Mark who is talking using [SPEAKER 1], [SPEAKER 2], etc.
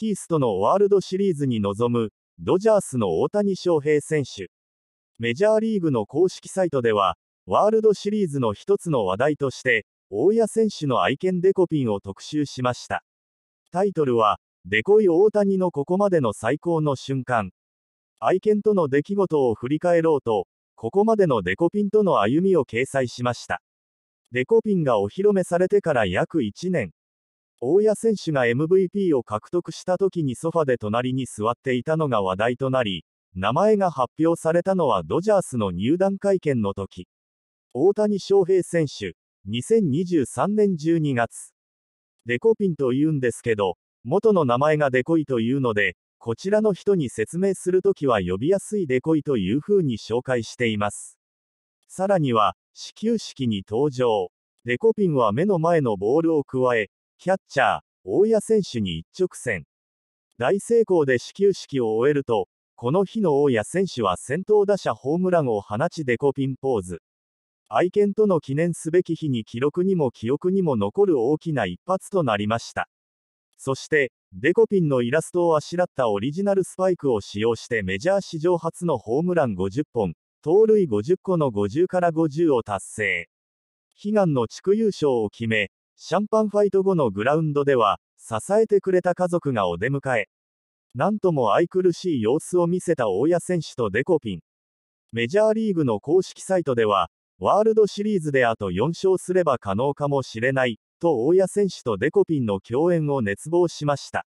[SPEAKER 1] キースとのワールドシリーズに臨む、ドジャースの大谷翔平選手。メジャーリーグの公式サイトでは、ワールドシリーズの一つの話題として、大谷選手の愛犬デコピンを特集しました。タイトルは、デコイ大谷のここまでの最高の瞬間。愛犬との出来事を振り返ろうと、ここまでのデコピンとの歩みを掲載しました。デコピンがお披露目されてから約1年、大谷選手が MVP を獲得した時にソファで隣に座っていたのが話題となり、名前が発表されたのはドジャースの入団会見の時。大谷翔平選手、2023年12月。デコピンと言うんですけど、元の名前がデコイというので、こちらの人に説明するときは呼びやすいデコイというふうに紹介しています。さらには、始球式に登場。デコピンは目の前のボールを加え、キャッチャー、大谷選手に一直線。大成功で始球式を終えると、この日の大谷選手は先頭打者ホームランを放ちデコピンポーズ。愛犬との記念すべき日に記録にも記憶にも残る大きな一発となりました。そして、デコピンのイラストをあしらったオリジナルスパイクを使用してメジャー史上初のホームラン50本、盗塁50個の50から50を達成。悲願の地区優勝を決め、シャンパンファイト後のグラウンドでは、支えてくれた家族がお出迎え。なんとも愛くるしい様子を見せた大谷選手とデコピン。メジャーリーグの公式サイトでは、ワールドシリーズであと4勝すれば可能かもしれない、と大谷選手とデコピンの共演を熱望しました。